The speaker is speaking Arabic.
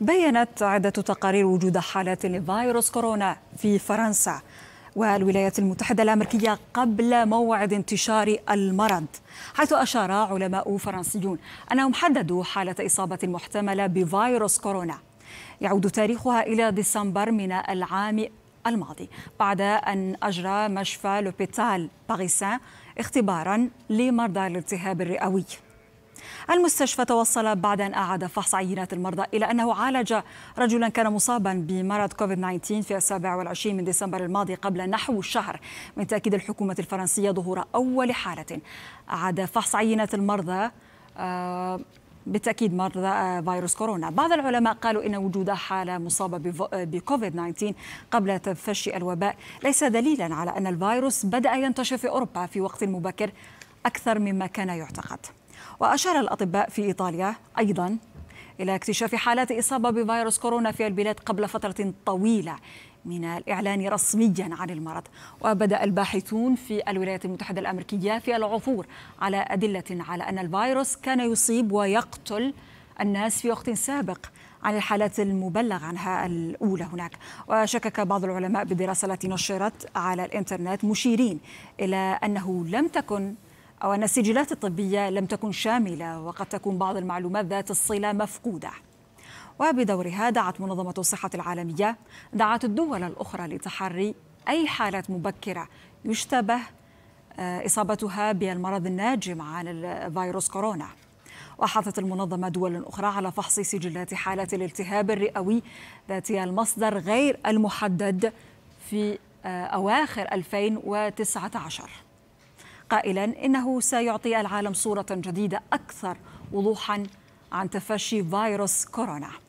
بينت عدة تقارير وجود حالات لفيروس كورونا في فرنسا والولايات المتحدة الأمريكية قبل موعد انتشار المرض حيث أشار علماء فرنسيون أنهم حددوا حالة إصابة محتملة بفيروس كورونا يعود تاريخها إلى ديسمبر من العام الماضي بعد أن أجرى مشفى لوبيتال باريسان اختبارا لمرضى الالتهاب الرئوي المستشفى توصل بعد أن أعاد فحص عينات المرضى إلى أنه عالج رجلا كان مصابا بمرض كوفيد-19 في السابع والعشرين من ديسمبر الماضي قبل نحو شهر من تأكيد الحكومة الفرنسية ظهور أول حالة أعاد فحص عينات المرضى آه بالتأكيد مرضى آه، فيروس كورونا بعض العلماء قالوا إن وجود حالة مصابة آه، بكوفيد-19 قبل تفشي الوباء ليس دليلا على أن الفيروس بدأ ينتشر في أوروبا في وقت مبكر أكثر مما كان يعتقد وأشار الأطباء في إيطاليا أيضا إلى اكتشاف حالات إصابة بفيروس كورونا في البلاد قبل فترة طويلة من الإعلان رسميا عن المرض وبدأ الباحثون في الولايات المتحدة الأمريكية في العثور على أدلة على أن الفيروس كان يصيب ويقتل الناس في وقت سابق عن الحالات المبلغ عنها الأولى هناك وشكك بعض العلماء بالدراسة التي نشرت على الإنترنت مشيرين إلى أنه لم تكن أو أن السجلات الطبية لم تكن شاملة وقد تكون بعض المعلومات ذات الصلة مفقودة وبدورها دعت منظمة الصحة العالمية دعت الدول الأخرى لتحري أي حالات مبكرة يشتبه آه، إصابتها بالمرض الناجم عن الفيروس كورونا وحثت المنظمة دول أخرى على فحص سجلات حالات الالتهاب الرئوي ذات المصدر غير المحدد في آه، أواخر 2019 قائلا انه سيعطي العالم صوره جديده اكثر وضوحا عن تفشي فيروس كورونا